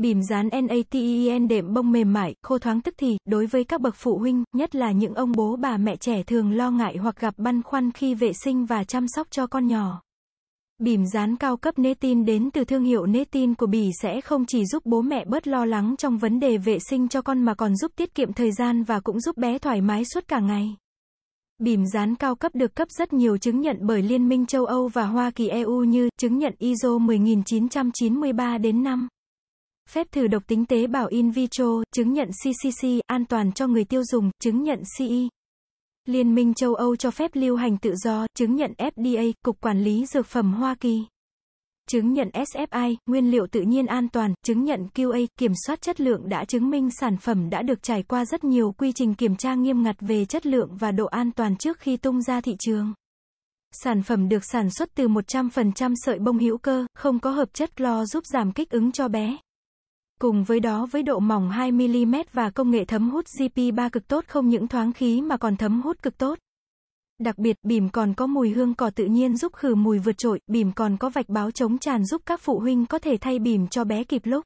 Bìm dán NATEN đệm bông mềm mại, khô thoáng tức thì, đối với các bậc phụ huynh, nhất là những ông bố bà mẹ trẻ thường lo ngại hoặc gặp băn khoăn khi vệ sinh và chăm sóc cho con nhỏ. Bìm dán cao cấp Netin đến từ thương hiệu Netin của Bỉ sẽ không chỉ giúp bố mẹ bớt lo lắng trong vấn đề vệ sinh cho con mà còn giúp tiết kiệm thời gian và cũng giúp bé thoải mái suốt cả ngày. Bìm dán cao cấp được cấp rất nhiều chứng nhận bởi Liên minh châu Âu và Hoa Kỳ EU như chứng nhận ISO 10993 đến 5. Phép thử độc tính tế bào in vitro, chứng nhận CCC, an toàn cho người tiêu dùng, chứng nhận CE. Liên minh châu Âu cho phép lưu hành tự do, chứng nhận FDA, Cục Quản lý Dược phẩm Hoa Kỳ. Chứng nhận SFI, nguyên liệu tự nhiên an toàn, chứng nhận QA, kiểm soát chất lượng đã chứng minh sản phẩm đã được trải qua rất nhiều quy trình kiểm tra nghiêm ngặt về chất lượng và độ an toàn trước khi tung ra thị trường. Sản phẩm được sản xuất từ 100% sợi bông hữu cơ, không có hợp chất clo giúp giảm kích ứng cho bé. Cùng với đó với độ mỏng 2mm và công nghệ thấm hút GP 3 cực tốt không những thoáng khí mà còn thấm hút cực tốt. Đặc biệt, bìm còn có mùi hương cỏ tự nhiên giúp khử mùi vượt trội, bìm còn có vạch báo chống tràn giúp các phụ huynh có thể thay bìm cho bé kịp lúc.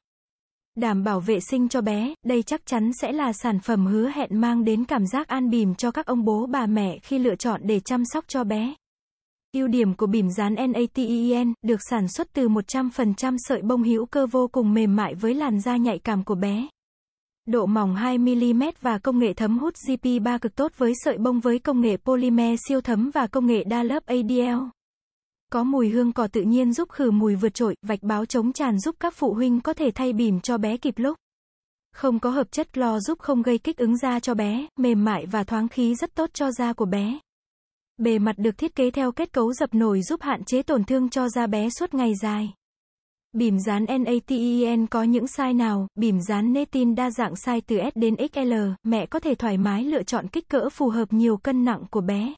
Đảm bảo vệ sinh cho bé, đây chắc chắn sẽ là sản phẩm hứa hẹn mang đến cảm giác an bìm cho các ông bố bà mẹ khi lựa chọn để chăm sóc cho bé. Ưu điểm của bìm dán Naten được sản xuất từ 100% sợi bông hữu cơ vô cùng mềm mại với làn da nhạy cảm của bé. Độ mỏng 2mm và công nghệ thấm hút GP3 cực tốt với sợi bông với công nghệ polymer siêu thấm và công nghệ đa lớp ADL. Có mùi hương cỏ tự nhiên giúp khử mùi vượt trội, vạch báo chống tràn giúp các phụ huynh có thể thay bìm cho bé kịp lúc. Không có hợp chất clo giúp không gây kích ứng da cho bé, mềm mại và thoáng khí rất tốt cho da của bé bề mặt được thiết kế theo kết cấu dập nổi giúp hạn chế tổn thương cho da bé suốt ngày dài. Bìm dán NATEN có những size nào? Bìm dán Netin đa dạng size từ S đến XL, mẹ có thể thoải mái lựa chọn kích cỡ phù hợp nhiều cân nặng của bé.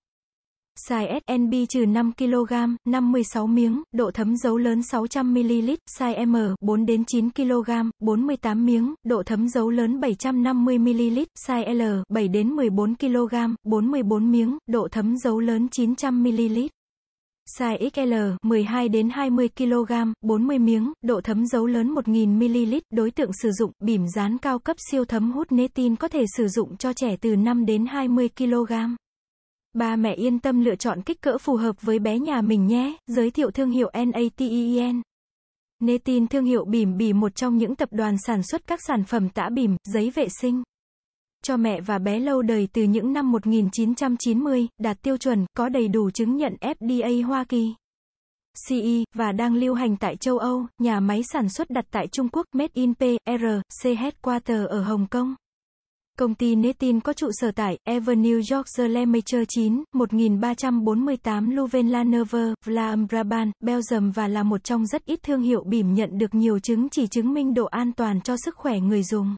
Size SNB trừ 5 kg, 56 miếng, độ thấm dấu lớn 600ml, size M 4 đến 9 kg, 48 miếng, độ thấm dấu lớn 750ml, size L 7 đến 14 kg, 44 miếng, độ thấm dấu lớn 900ml. Size XL 12 đến 20 kg, 40 miếng, độ thấm dấu lớn 1000 ml, đối tượng sử dụng bỉm dán cao cấp siêu thấm hút tin có thể sử dụng cho trẻ từ 5 đến 20 kg. Ba mẹ yên tâm lựa chọn kích cỡ phù hợp với bé nhà mình nhé. Giới thiệu thương hiệu NATEEN. Netin thương hiệu bìm bì một trong những tập đoàn sản xuất các sản phẩm tã bìm, giấy vệ sinh. Cho mẹ và bé lâu đời từ những năm 1990, đạt tiêu chuẩn, có đầy đủ chứng nhận FDA Hoa Kỳ. CE, và đang lưu hành tại châu Âu, nhà máy sản xuất đặt tại Trung Quốc, Made in PR, CH Quarter ở Hồng Kông. Công ty Netin có trụ sở tại Avenue Yorkshire Lemacher 9, 1348 Louvain-la-Neuve, Vlaambraban, Belgium và là một trong rất ít thương hiệu bỉm nhận được nhiều chứng chỉ chứng minh độ an toàn cho sức khỏe người dùng.